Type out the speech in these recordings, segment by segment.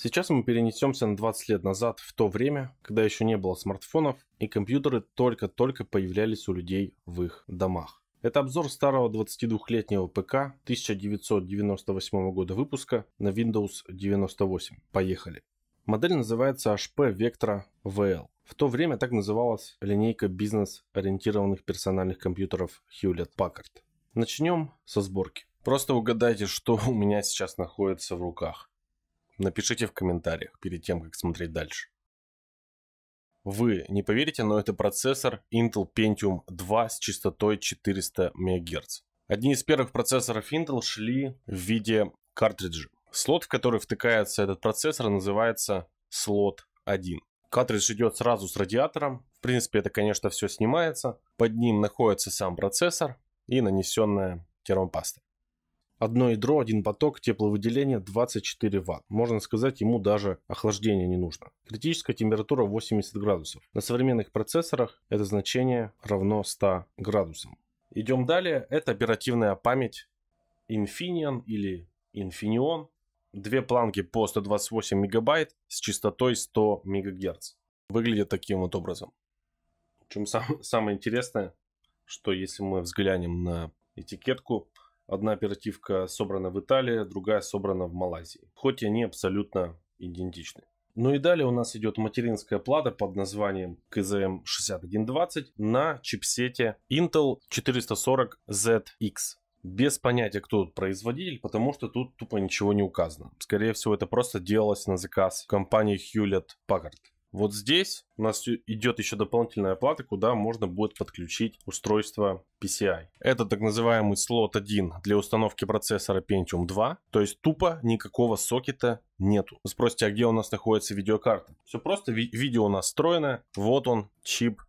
Сейчас мы перенесемся на 20 лет назад, в то время, когда еще не было смартфонов и компьютеры только-только появлялись у людей в их домах. Это обзор старого 22-летнего ПК 1998 года выпуска на Windows 98. Поехали. Модель называется HP Vectra VL. В то время так называлась линейка бизнес-ориентированных персональных компьютеров Hewlett Packard. Начнем со сборки. Просто угадайте, что у меня сейчас находится в руках. Напишите в комментариях перед тем, как смотреть дальше. Вы не поверите, но это процессор Intel Pentium 2 с частотой 400 МГц. Одни из первых процессоров Intel шли в виде картриджа. Слот, в который втыкается этот процессор, называется слот 1. Картридж идет сразу с радиатором. В принципе, это, конечно, все снимается. Под ним находится сам процессор и нанесенная термопаста. Одно ядро, один поток, тепловыделение 24 Вт. Можно сказать, ему даже охлаждение не нужно. Критическая температура 80 градусов. На современных процессорах это значение равно 100 градусам. Идем далее. Это оперативная память Infineon или Infineon. Две планки по 128 мегабайт с частотой 100 мегагерц. Выглядит таким вот образом. Чем сам, самое интересное, что если мы взглянем на этикетку, Одна оперативка собрана в Италии, другая собрана в Малайзии. Хоть и они абсолютно идентичны. Ну и далее у нас идет материнская плата под названием КЗМ6120 на чипсете Intel 440ZX. Без понятия, кто тут производитель, потому что тут тупо ничего не указано. Скорее всего, это просто делалось на заказ компании Hewlett Packard. Вот здесь у нас идет еще дополнительная плата, куда можно будет подключить устройство PCI. Это так называемый слот 1 для установки процессора Pentium 2. То есть тупо никакого сокета нету. Вы спросите, а где у нас находится видеокарта? Все просто, ви видео у нас встроено. Вот он, чип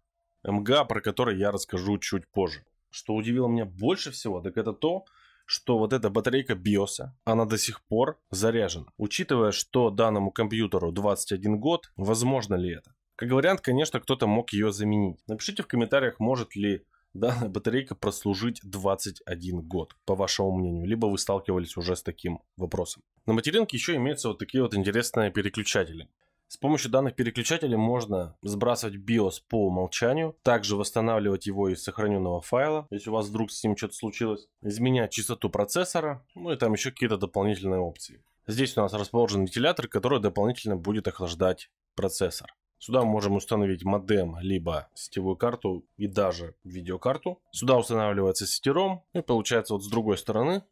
МГА, про который я расскажу чуть позже. Что удивило меня больше всего, так это то, что вот эта батарейка биоса, она до сих пор заряжена. Учитывая, что данному компьютеру 21 год, возможно ли это? Как вариант, конечно, кто-то мог ее заменить. Напишите в комментариях, может ли данная батарейка прослужить 21 год, по вашему мнению, либо вы сталкивались уже с таким вопросом. На материнке еще имеются вот такие вот интересные переключатели. С помощью данных переключателей можно сбрасывать BIOS по умолчанию, также восстанавливать его из сохраненного файла, если у вас вдруг с ним что-то случилось, изменять частоту процессора, ну и там еще какие-то дополнительные опции. Здесь у нас расположен вентилятор, который дополнительно будет охлаждать процессор. Сюда мы можем установить модем, либо сетевую карту и даже видеокарту. Сюда устанавливается сетером и получается вот с другой стороны,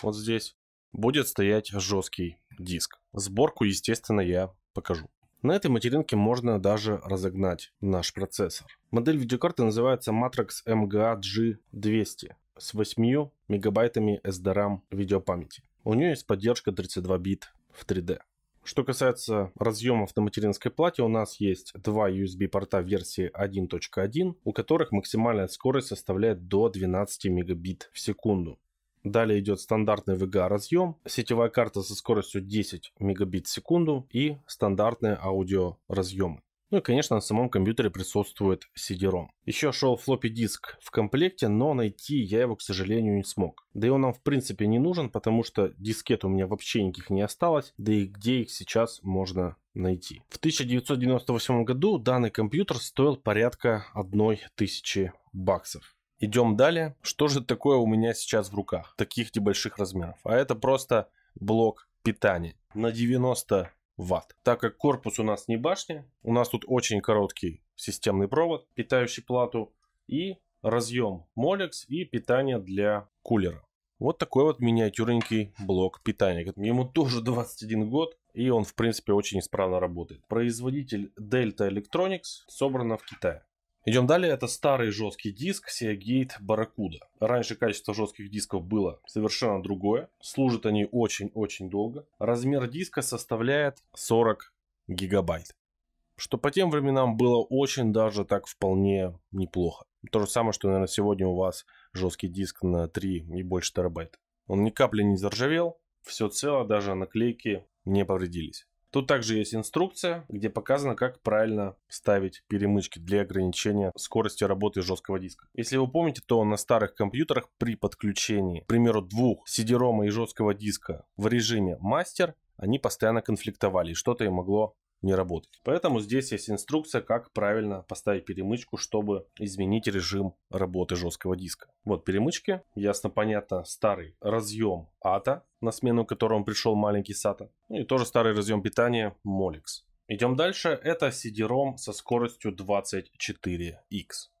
вот здесь, будет стоять жесткий диск. Сборку, естественно, я покажу. На этой материнке можно даже разогнать наш процессор. Модель видеокарты называется Matrix MGA G200 с 8 мегабайтами SDRAM видеопамяти. У нее есть поддержка 32 бит в 3D. Что касается разъемов на материнской плате, у нас есть два USB порта версии 1.1, у которых максимальная скорость составляет до 12 мегабит в секунду. Далее идет стандартный VGA разъем, сетевая карта со скоростью 10 мегабит в секунду и стандартные аудио разъемы. Ну и, конечно, на самом компьютере присутствует CD-ROM. Еще шел флоппи диск в комплекте, но найти я его, к сожалению, не смог. Да и он нам в принципе не нужен, потому что дискет у меня вообще никаких не осталось, да и где их сейчас можно найти. В 1998 году данный компьютер стоил порядка 1000 баксов. Идем далее. Что же такое у меня сейчас в руках? Таких небольших размеров. А это просто блок питания на 90 ватт. Так как корпус у нас не башня, у нас тут очень короткий системный провод, питающий плату, и разъем Molex и питание для кулера. Вот такой вот миниатюрненький блок питания. Ему тоже 21 год, и он, в принципе, очень исправно работает. Производитель Delta Electronics собрано в Китае. Идем далее, это старый жесткий диск Seagate Barracuda. Раньше качество жестких дисков было совершенно другое, служат они очень-очень долго. Размер диска составляет 40 гигабайт, что по тем временам было очень даже так вполне неплохо. То же самое, что, наверное, сегодня у вас жесткий диск на 3 и больше терабайт. Он ни капли не заржавел, все цело, даже наклейки не повредились. Тут также есть инструкция, где показано, как правильно ставить перемычки для ограничения скорости работы жесткого диска. Если вы помните, то на старых компьютерах при подключении, к примеру, двух cd и жесткого диска в режиме мастер, они постоянно конфликтовали, что-то и могло не работать. Поэтому здесь есть инструкция, как правильно поставить перемычку, чтобы изменить режим работы жесткого диска. Вот перемычки, ясно, понятно, старый разъем ATA, на смену которому пришел маленький SATA, ну и тоже старый разъем питания Molex. Идем дальше. Это CD-ROM со скоростью 24X.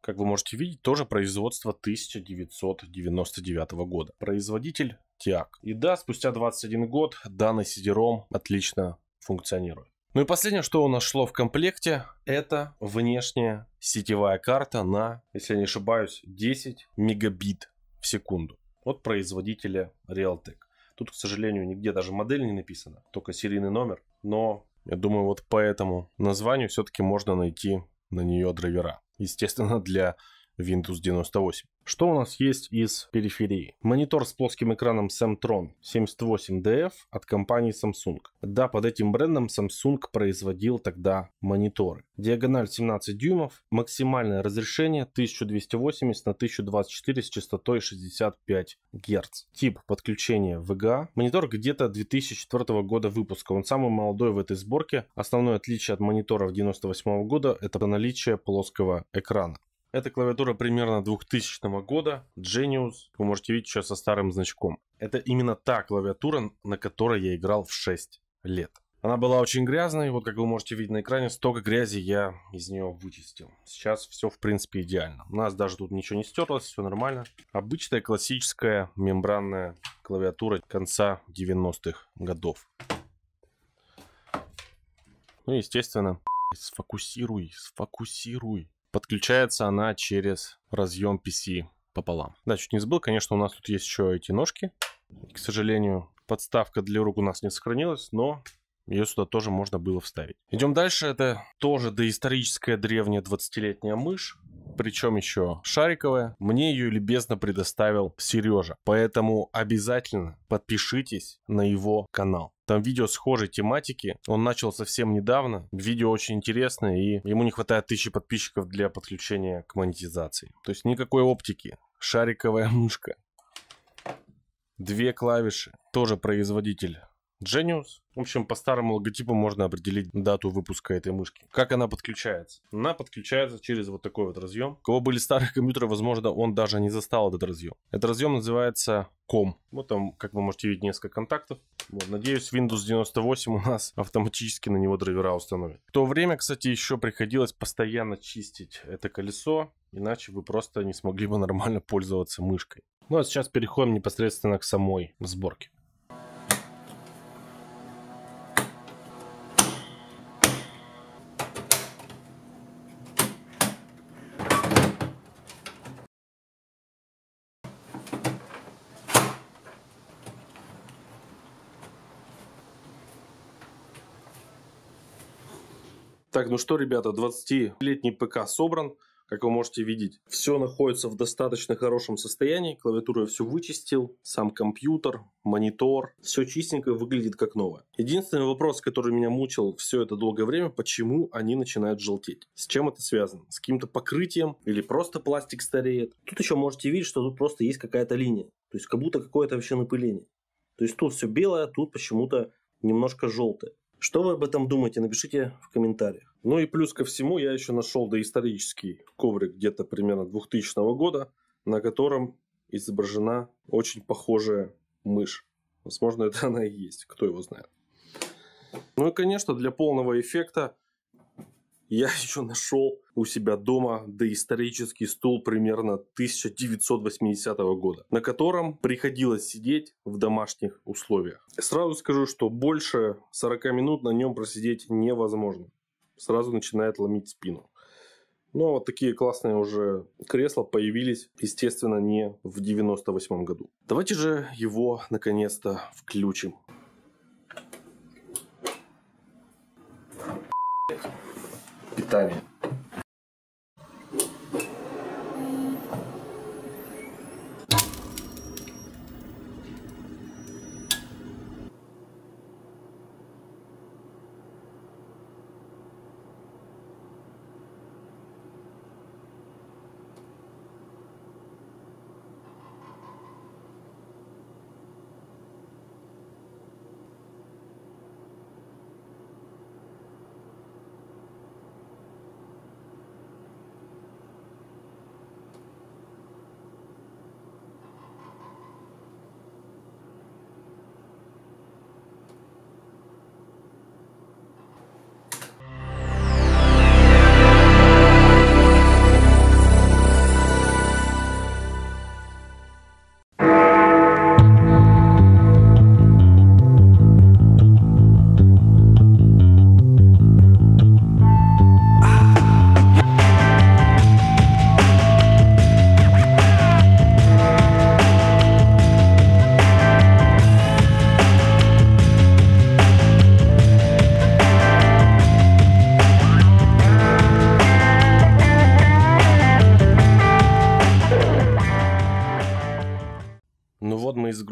Как вы можете видеть, тоже производство 1999 года. Производитель TIAC. И да, спустя 21 год данный CD-ROM отлично функционирует. Ну и последнее, что у нас шло в комплекте, это внешняя сетевая карта на, если я не ошибаюсь, 10 мегабит в секунду от производителя Realtek. Тут, к сожалению, нигде даже модель не написана, только серийный номер, но я думаю, вот по этому названию все-таки можно найти на нее драйвера. Естественно, для Windows 98. Что у нас есть из периферии? Монитор с плоским экраном Samtron 78DF от компании Samsung. Да, под этим брендом Samsung производил тогда мониторы. Диагональ 17 дюймов, максимальное разрешение 1280 на 1024 с частотой 65 Гц. Тип подключения VGA. А. Монитор где-то 2004 года выпуска. Он самый молодой в этой сборке. Основное отличие от мониторов 98 года это наличие плоского экрана. Это клавиатура примерно 2000 года, Genius, вы можете видеть сейчас со старым значком. Это именно та клавиатура, на которой я играл в 6 лет. Она была очень грязной, вот как вы можете видеть на экране, столько грязи я из нее вычистил. Сейчас все в принципе идеально. У нас даже тут ничего не стерлось, все нормально. Обычная классическая мембранная клавиатура конца 90-х годов. Ну естественно, сфокусируй, сфокусируй. Подключается она через разъем PC пополам. Да, чуть не забыл, конечно, у нас тут есть еще эти ножки. К сожалению, подставка для рук у нас не сохранилась, но ее сюда тоже можно было вставить. Идем дальше. Это тоже доисторическая древняя 20-летняя мышь причем еще шариковая. Мне ее любезно предоставил Сережа. Поэтому обязательно подпишитесь на его канал. Там видео схожей тематики. Он начал совсем недавно. Видео очень интересное, и ему не хватает тысячи подписчиков для подключения к монетизации. То есть никакой оптики. Шариковая мышка. Две клавиши. Тоже производитель Genius. В общем, по старому логотипу можно определить дату выпуска этой мышки. Как она подключается? Она подключается через вот такой вот разъем. У кого были старые компьютеры, возможно, он даже не застал этот разъем. Этот разъем называется COM. Вот там, как вы можете видеть, несколько контактов. Вот, надеюсь, Windows 98 у нас автоматически на него драйвера установит. В то время, кстати, еще приходилось постоянно чистить это колесо, иначе вы просто не смогли бы нормально пользоваться мышкой. Ну а сейчас переходим непосредственно к самой сборке. Так, ну что, ребята, 20-летний ПК собран. Как вы можете видеть, все находится в достаточно хорошем состоянии. Клавиатуру я все вычистил, сам компьютер, монитор. Все чистенько выглядит как новое. Единственный вопрос, который меня мучил все это долгое время, почему они начинают желтеть? С чем это связано? С каким-то покрытием или просто пластик стареет? Тут еще можете видеть, что тут просто есть какая-то линия. То есть как будто какое-то вообще напыление. То есть тут все белое, тут почему-то немножко желтое. Что вы об этом думаете, напишите в комментариях. Ну и плюс ко всему я еще нашел доисторический коврик где-то примерно 2000 года, на котором изображена очень похожая мышь. Возможно, это она и есть, кто его знает. Ну и, конечно, для полного эффекта я еще нашел у себя дома доисторический стул примерно 1980 года, на котором приходилось сидеть в домашних условиях. Сразу скажу, что больше 40 минут на нем просидеть невозможно сразу начинает ломить спину. Ну, а вот такие классные уже кресла появились, естественно, не в 98 году. Давайте же его, наконец-то, включим. Питание.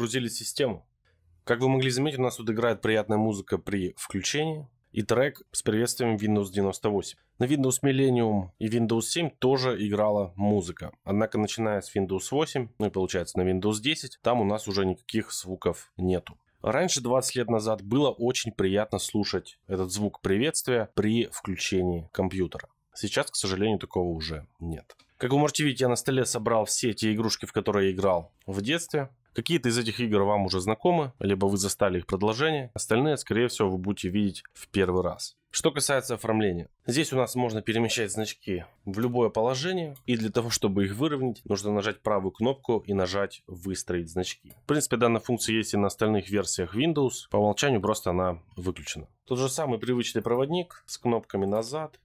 загрузили систему. Как вы могли заметить, у нас тут играет приятная музыка при включении и трек с приветствием Windows 98. На Windows Millennium и Windows 7 тоже играла музыка. Однако, начиная с Windows 8, ну и получается на Windows 10, там у нас уже никаких звуков нету. Раньше, 20 лет назад, было очень приятно слушать этот звук приветствия при включении компьютера. Сейчас, к сожалению, такого уже нет. Как вы можете видеть, я на столе собрал все те игрушки, в которые я играл в детстве. Какие-то из этих игр вам уже знакомы, либо вы застали их продолжение, остальные, скорее всего, вы будете видеть в первый раз. Что касается оформления. Здесь у нас можно перемещать значки в любое положение, и для того, чтобы их выровнять, нужно нажать правую кнопку и нажать «Выстроить значки». В принципе, данная функция есть и на остальных версиях Windows, по умолчанию просто она выключена. Тот же самый привычный проводник с кнопками «Назад»,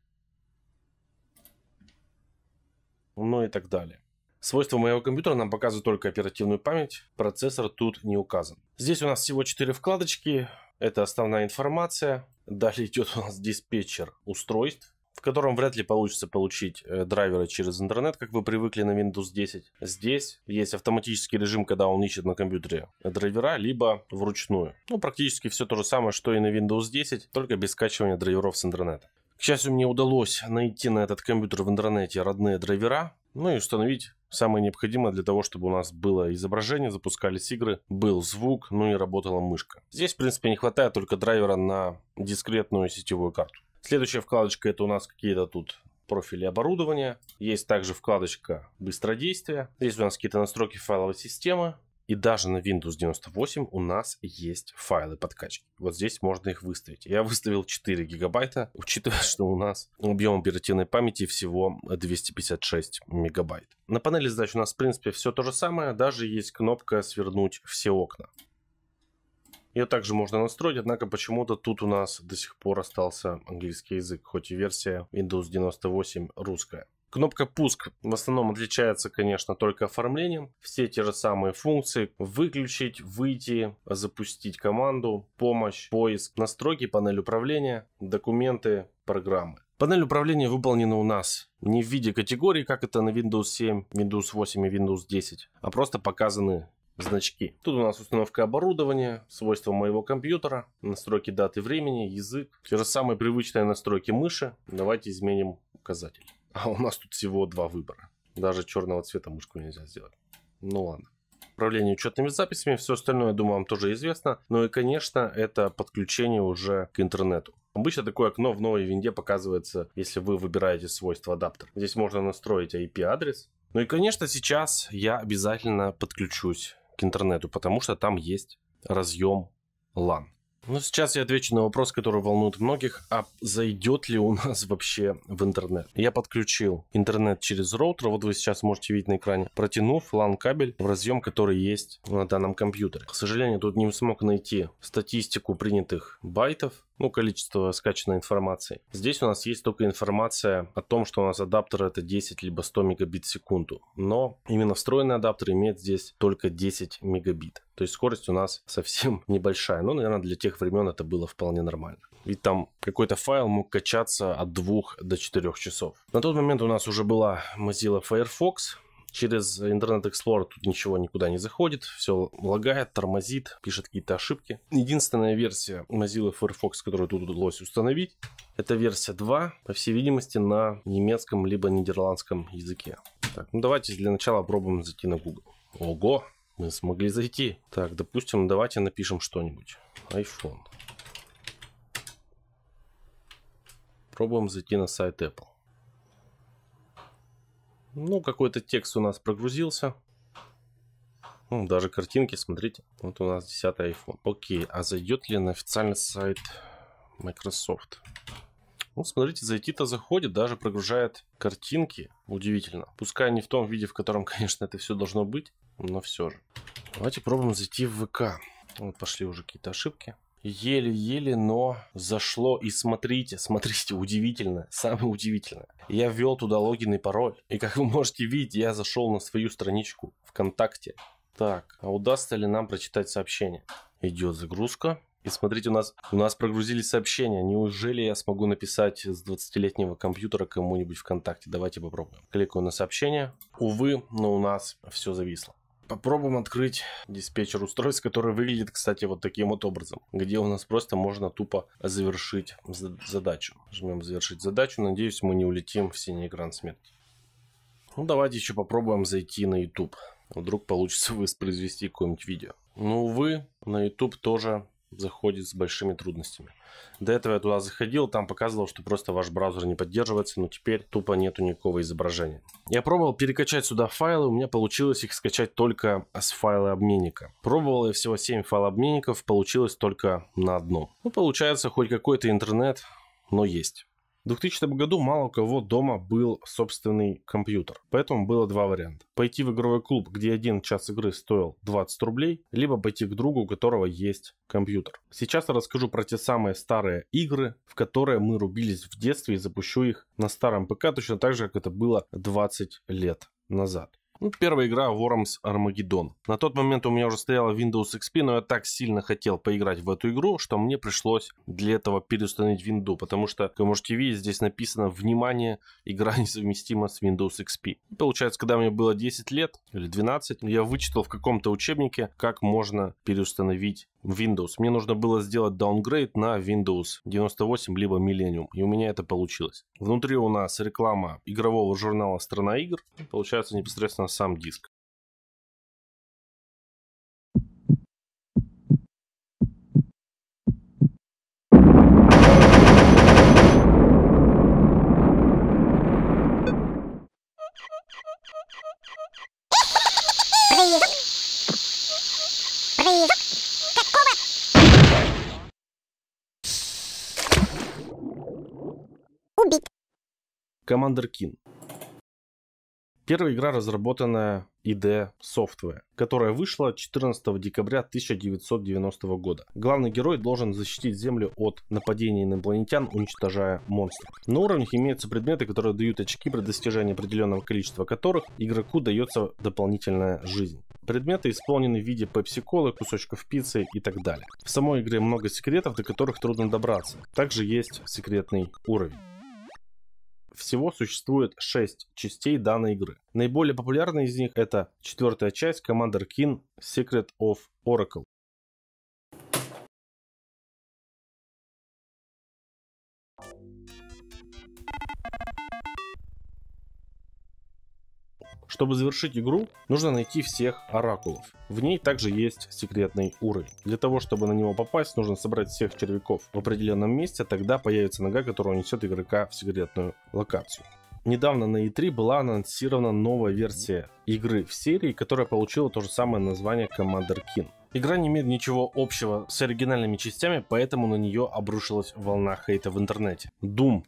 ну и так далее. Свойства моего компьютера нам показывают только оперативную память, процессор тут не указан. Здесь у нас всего 4 вкладочки, это основная информация. Далее идет у нас диспетчер устройств, в котором вряд ли получится получить э, драйверы через интернет, как вы привыкли на Windows 10. Здесь есть автоматический режим, когда он ищет на компьютере драйвера, либо вручную. Ну, практически все то же самое, что и на Windows 10, только без скачивания драйверов с интернета. К счастью, мне удалось найти на этот компьютер в интернете родные драйвера, ну и установить самое необходимое для того, чтобы у нас было изображение, запускались игры, был звук, ну и работала мышка. Здесь, в принципе, не хватает только драйвера на дискретную сетевую карту. Следующая вкладочка это у нас какие-то тут профили оборудования. Есть также вкладочка быстродействия. Здесь у нас какие-то настройки файловой системы. И даже на Windows 98 у нас есть файлы подкачки. Вот здесь можно их выставить. Я выставил 4 гигабайта, учитывая, что у нас объем оперативной памяти всего 256 мегабайт. На панели задач у нас, в принципе, все то же самое. Даже есть кнопка «Свернуть все окна». Ее также можно настроить, однако почему-то тут у нас до сих пор остался английский язык, хоть и версия Windows 98 русская. Кнопка «Пуск» в основном отличается, конечно, только оформлением. Все те же самые функции – выключить, выйти, запустить команду, помощь, поиск, настройки, панель управления, документы, программы. Панель управления выполнена у нас не в виде категории, как это на Windows 7, Windows 8 и Windows 10, а просто показаны значки. Тут у нас установка оборудования, свойства моего компьютера, настройки даты времени, язык. Те же самые привычные настройки мыши. Давайте изменим указатель. А у нас тут всего два выбора. Даже черного цвета мышку нельзя сделать. Ну ладно управление учетными записями, все остальное, я думаю, вам тоже известно. Ну и, конечно, это подключение уже к интернету. Обычно такое окно в новой винде показывается, если вы выбираете свойства адаптер. Здесь можно настроить IP-адрес. Ну и, конечно, сейчас я обязательно подключусь к интернету, потому что там есть разъем LAN. Ну, сейчас я отвечу на вопрос, который волнует многих. А зайдет ли у нас вообще в интернет? Я подключил интернет через роутер. Вот вы сейчас можете видеть на экране. Протянув LAN-кабель в разъем, который есть на данном компьютере. К сожалению, тут не смог найти статистику принятых байтов ну, количество скачанной информации. Здесь у нас есть только информация о том, что у нас адаптер это 10 либо 100 мегабит в секунду, но именно встроенный адаптер имеет здесь только 10 мегабит. То есть скорость у нас совсем небольшая. Но, ну, наверное, для тех времен это было вполне нормально. Ведь там какой-то файл мог качаться от 2 до 4 часов. На тот момент у нас уже была Mozilla Firefox, через Internet Explorer тут ничего никуда не заходит, все лагает, тормозит, пишет какие-то ошибки. Единственная версия Mozilla Firefox, которую тут удалось установить, это версия 2, по всей видимости, на немецком либо нидерландском языке. Так, ну давайте для начала пробуем зайти на Google. Ого, мы смогли зайти. Так, допустим, давайте напишем что-нибудь. iPhone. Пробуем зайти на сайт Apple. Ну, какой-то текст у нас прогрузился. Ну, даже картинки, смотрите. Вот у нас 10 iPhone. Окей, а зайдет ли на официальный сайт Microsoft? Ну, смотрите, зайти-то заходит, даже прогружает картинки. Удивительно. Пускай не в том виде, в котором, конечно, это все должно быть, но все же. Давайте пробуем зайти в ВК. Вот пошли уже какие-то ошибки еле-еле, но зашло. И смотрите, смотрите, удивительно, самое удивительное. Я ввел туда логин и пароль. И как вы можете видеть, я зашел на свою страничку ВКонтакте. Так, а удастся ли нам прочитать сообщение? Идет загрузка. И смотрите, у нас, у нас прогрузились сообщения. Неужели я смогу написать с 20-летнего компьютера кому-нибудь ВКонтакте? Давайте попробуем. Кликаю на сообщение. Увы, но у нас все зависло. Попробуем открыть диспетчер устройств, который выглядит, кстати, вот таким вот образом, где у нас просто можно тупо завершить задачу. Жмем завершить задачу, надеюсь, мы не улетим в синий экран смерти. Ну, давайте еще попробуем зайти на YouTube. Вдруг получится воспроизвести какое-нибудь видео. Ну увы, на YouTube тоже заходит с большими трудностями. До этого я туда заходил, там показывал, что просто ваш браузер не поддерживается, но теперь тупо нету никакого изображения. Я пробовал перекачать сюда файлы, у меня получилось их скачать только с файла обменника. Пробовал я всего 7 обменников, получилось только на одном. Ну, получается, хоть какой-то интернет, но есть. В 2000 году мало у кого дома был собственный компьютер, поэтому было два варианта. Пойти в игровой клуб, где один час игры стоил 20 рублей, либо пойти к другу, у которого есть компьютер. Сейчас я расскажу про те самые старые игры, в которые мы рубились в детстве и запущу их на старом ПК, точно так же, как это было 20 лет назад. Ну, первая игра Worms Armageddon. На тот момент у меня уже стояла Windows XP, но я так сильно хотел поиграть в эту игру, что мне пришлось для этого переустановить Windows, потому что, как вы можете видеть, здесь написано «Внимание, игра несовместима с Windows XP». Ну, получается, когда мне было 10 лет или 12, я вычитал в каком-то учебнике, как можно переустановить Windows. Мне нужно было сделать даунгрейд на Windows 98 либо Millennium, и у меня это получилось. Внутри у нас реклама игрового журнала «Страна игр», получается непосредственно сам диск. Please. Please. Commander Keen. Первая игра, разработанная ID Software, которая вышла 14 декабря 1990 года. Главный герой должен защитить Землю от нападений инопланетян, уничтожая монстров. На уровнях имеются предметы, которые дают очки при достижении определенного количества которых игроку дается дополнительная жизнь. Предметы исполнены в виде пепси-колы, кусочков пиццы и так далее. В самой игре много секретов, до которых трудно добраться. Также есть секретный уровень. Всего существует 6 частей данной игры. Наиболее популярные из них это четвертая часть Commander Keen Secret of Oracle. Чтобы завершить игру, нужно найти всех оракулов. В ней также есть секретный уровень. Для того, чтобы на него попасть, нужно собрать всех червяков в определенном месте, тогда появится нога, которая унесет игрока в секретную локацию. Недавно на E3 была анонсирована новая версия игры в серии, которая получила то же самое название Commander King. Игра не имеет ничего общего с оригинальными частями, поэтому на нее обрушилась волна хейта в интернете. Doom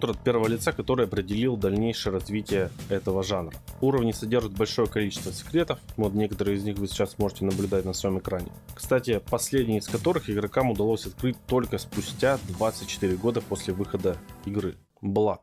шутер от первого лица, который определил дальнейшее развитие этого жанра. Уровни содержат большое количество секретов, вот некоторые из них вы сейчас можете наблюдать на своем экране. Кстати, последний из которых игрокам удалось открыть только спустя 24 года после выхода игры. Blood.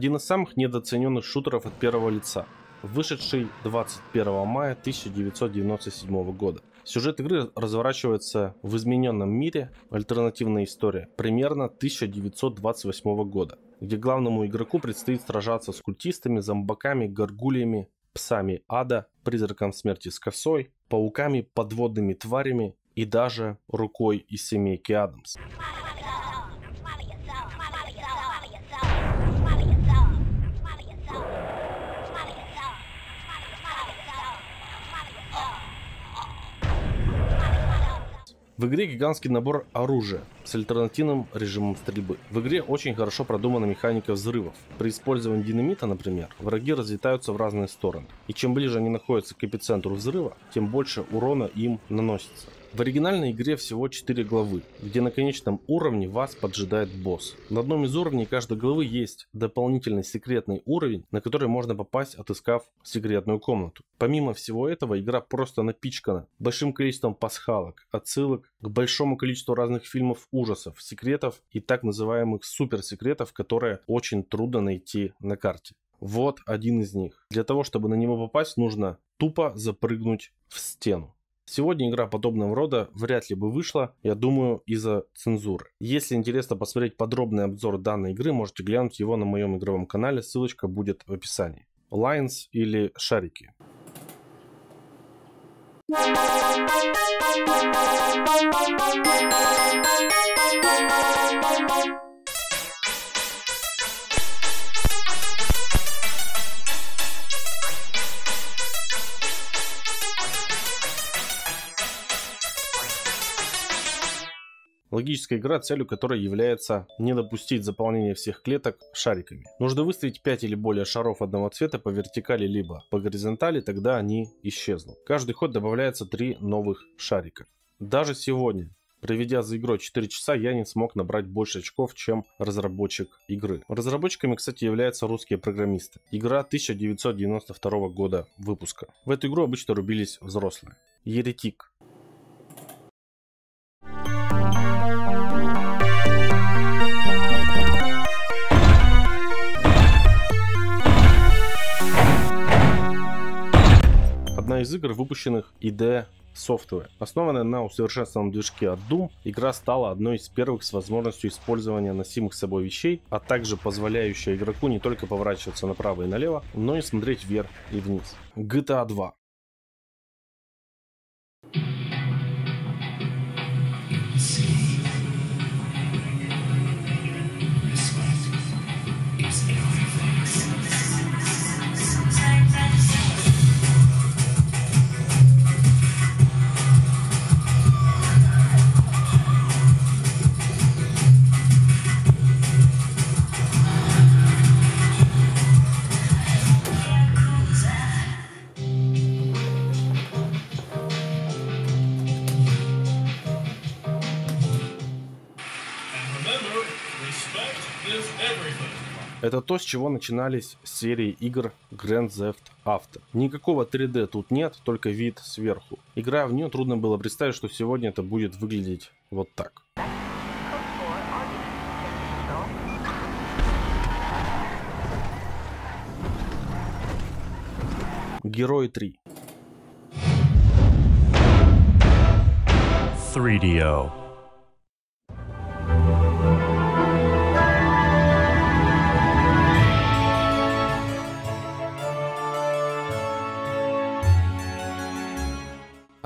Один из самых недооцененных шутеров от первого лица, вышедший 21 мая 1997 года. Сюжет игры разворачивается в измененном мире, альтернативная история, примерно 1928 года, где главному игроку предстоит сражаться с культистами, зомбаками, горгулями, псами ада, призраком смерти с косой, пауками, подводными тварями и даже рукой из семейки Адамс. В игре гигантский набор оружия с альтернативным режимом стрельбы. В игре очень хорошо продумана механика взрывов. При использовании динамита, например, враги разлетаются в разные стороны. И чем ближе они находятся к эпицентру взрыва, тем больше урона им наносится. В оригинальной игре всего 4 главы, где на конечном уровне вас поджидает босс. На одном из уровней каждой главы есть дополнительный секретный уровень, на который можно попасть, отыскав секретную комнату. Помимо всего этого, игра просто напичкана большим количеством пасхалок, отсылок к большому количеству разных фильмов ужасов, секретов и так называемых суперсекретов, которые очень трудно найти на карте. Вот один из них. Для того, чтобы на него попасть, нужно тупо запрыгнуть в стену. Сегодня игра подобного рода вряд ли бы вышла, я думаю, из-за цензуры. Если интересно посмотреть подробный обзор данной игры, можете глянуть его на моем игровом канале, ссылочка будет в описании. Лайнс или шарики. Thank you. Логическая игра, целью которой является не допустить заполнения всех клеток шариками. Нужно выставить 5 или более шаров одного цвета по вертикали либо по горизонтали, тогда они исчезнут. Каждый ход добавляется 3 новых шарика. Даже сегодня Проведя за игрой 4 часа, я не смог набрать больше очков, чем разработчик игры. Разработчиками, кстати, являются русские программисты. Игра 1992 года выпуска. В эту игру обычно рубились взрослые. Еретик одна из игр, выпущенных ID Software. Основанная на усовершенствованном движке от Doom, игра стала одной из первых с возможностью использования носимых с собой вещей, а также позволяющая игроку не только поворачиваться направо и налево, но и смотреть вверх и вниз. GTA 2. Это то, с чего начинались серии игр Grand Theft Auto. Никакого 3D тут нет, только вид сверху. Играя в нее трудно было представить, что сегодня это будет выглядеть вот так. Герой 3. 3DO.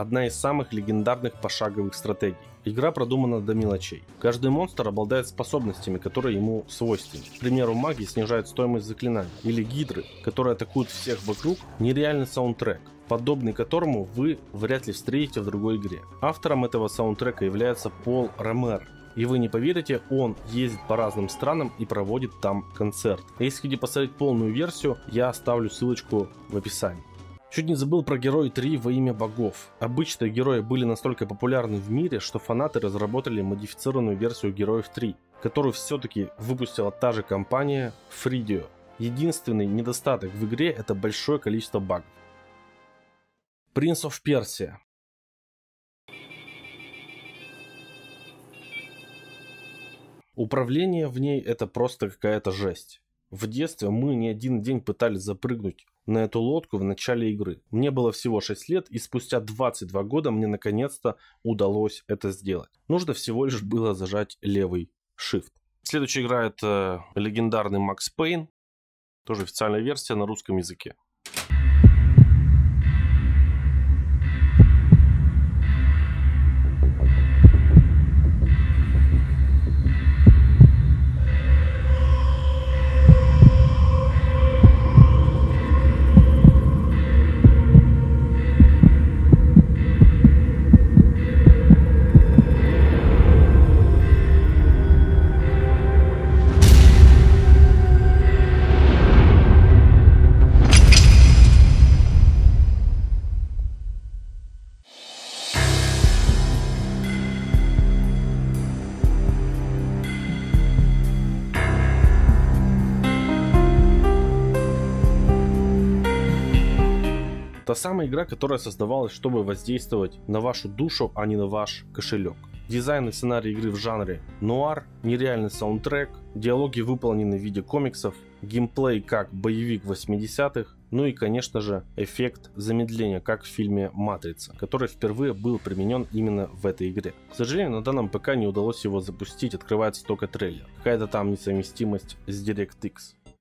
одна из самых легендарных пошаговых стратегий. Игра продумана до мелочей. Каждый монстр обладает способностями, которые ему свойственны. К примеру, маги снижают стоимость заклинаний, или гидры, которые атакуют всех вокруг, нереальный саундтрек, подобный которому вы вряд ли встретите в другой игре. Автором этого саундтрека является Пол Ромер, и вы не поверите, он ездит по разным странам и проводит там концерт. Если хотите посмотреть полную версию, я оставлю ссылочку в описании. Чуть не забыл про Герой 3 во имя богов. Обычные герои были настолько популярны в мире, что фанаты разработали модифицированную версию Героев 3, которую все-таки выпустила та же компания Freedio. Единственный недостаток в игре – это большое количество багов. Принц of Персия. Управление в ней это просто какая-то жесть. В детстве мы не один день пытались запрыгнуть на эту лодку в начале игры. Мне было всего 6 лет, и спустя 22 года мне наконец-то удалось это сделать. Нужно всего лишь было зажать левый Shift. Следующая игра это э, легендарный Макс Пейн, тоже официальная версия на русском языке. самая игра, которая создавалась, чтобы воздействовать на вашу душу, а не на ваш кошелек. Дизайн и сценарий игры в жанре нуар, нереальный саундтрек, диалоги выполнены в виде комиксов, геймплей как боевик 80-х, ну и, конечно же, эффект замедления, как в фильме «Матрица», который впервые был применен именно в этой игре. К сожалению, на данном ПК не удалось его запустить, открывается только трейлер. Какая-то там несовместимость с DirectX.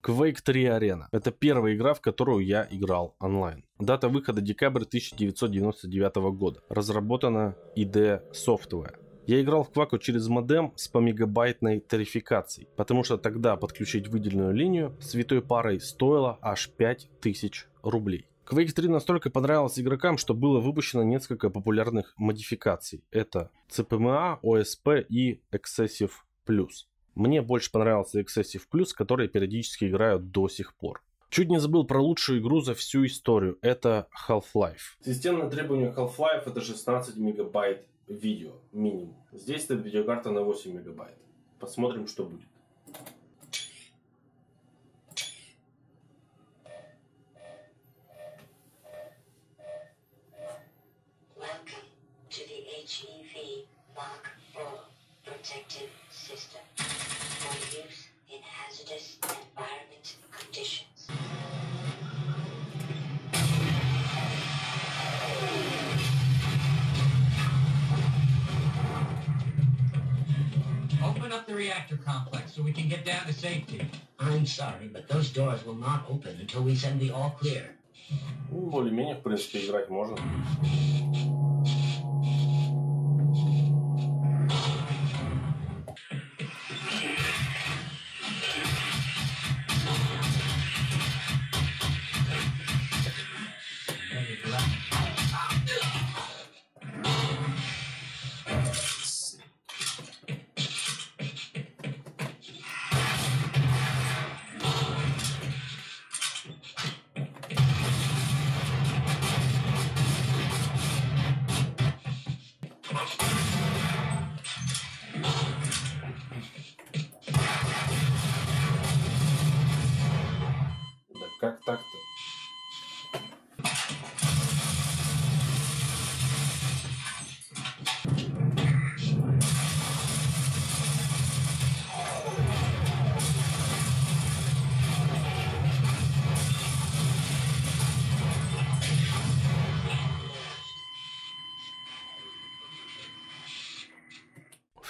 Quake 3 Arena. Это первая игра, в которую я играл онлайн. Дата выхода декабрь 1999 года. Разработана ID Software. Я играл в Кваку через модем с помегабайтной тарификацией, потому что тогда подключить выделенную линию святой парой стоило аж 5000 рублей. Quake 3 настолько понравилась игрокам, что было выпущено несколько популярных модификаций. Это CPMA, OSP эм а, и Excessive Plus. Мне больше понравился Excessive Plus, который периодически играю до сих пор. Чуть не забыл про лучшую игру за всю историю. Это Half-Life. Системное требование Half-Life это 16 мегабайт видео минимум. Здесь это видеокарта на 8 мегабайт. Посмотрим, что будет. not open until we send the all clear. Более-менее, в принципе, играть можно.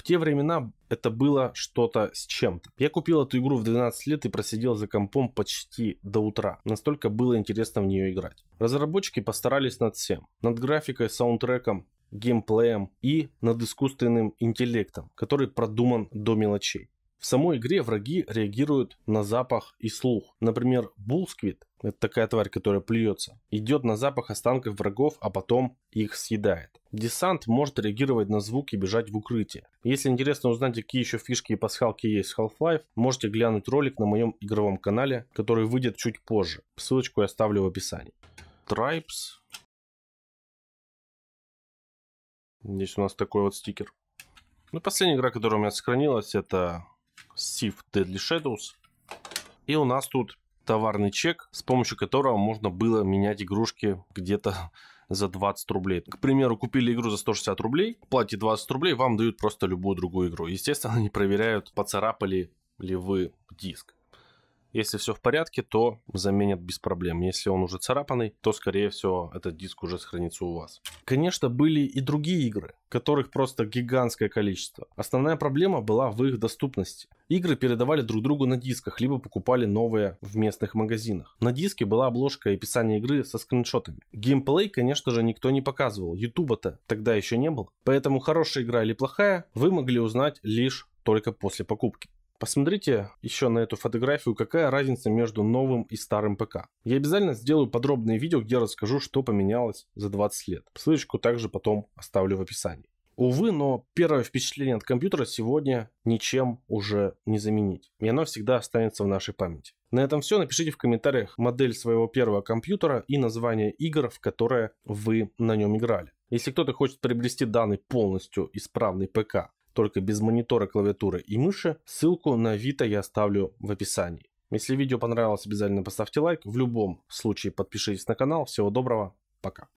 в те времена это было что-то с чем-то. Я купил эту игру в 12 лет и просидел за компом почти до утра. Настолько было интересно в нее играть. Разработчики постарались над всем. Над графикой, саундтреком, геймплеем и над искусственным интеллектом, который продуман до мелочей. В самой игре враги реагируют на запах и слух. Например, булсквит, это такая тварь, которая плюется, идет на запах останков врагов, а потом их съедает. Десант может реагировать на звук и бежать в укрытие. Если интересно узнать, какие еще фишки и пасхалки есть в Half-Life, можете глянуть ролик на моем игровом канале, который выйдет чуть позже. Ссылочку я оставлю в описании. Tribes. Здесь у нас такой вот стикер. Ну, последняя игра, которая у меня сохранилась, это Sif Deadly Shadows. И у нас тут товарный чек, с помощью которого можно было менять игрушки где-то за 20 рублей. К примеру, купили игру за 160 рублей, платите 20 рублей, вам дают просто любую другую игру. Естественно, они проверяют, поцарапали ли вы диск. Если все в порядке, то заменят без проблем. Если он уже царапанный, то, скорее всего, этот диск уже сохранится у вас. Конечно, были и другие игры, которых просто гигантское количество. Основная проблема была в их доступности. Игры передавали друг другу на дисках, либо покупали новые в местных магазинах. На диске была обложка и описание игры со скриншотами. Геймплей, конечно же, никто не показывал. Ютуба-то тогда еще не было. Поэтому хорошая игра или плохая вы могли узнать лишь только после покупки. Посмотрите еще на эту фотографию, какая разница между новым и старым ПК. Я обязательно сделаю подробное видео, где расскажу, что поменялось за 20 лет. Ссылочку также потом оставлю в описании. Увы, но первое впечатление от компьютера сегодня ничем уже не заменить. И оно всегда останется в нашей памяти. На этом все. Напишите в комментариях модель своего первого компьютера и название игр, в которые вы на нем играли. Если кто-то хочет приобрести данный полностью исправный ПК только без монитора, клавиатуры и мыши. Ссылку на Vita я оставлю в описании. Если видео понравилось, обязательно поставьте лайк. В любом случае подпишитесь на канал. Всего доброго, пока.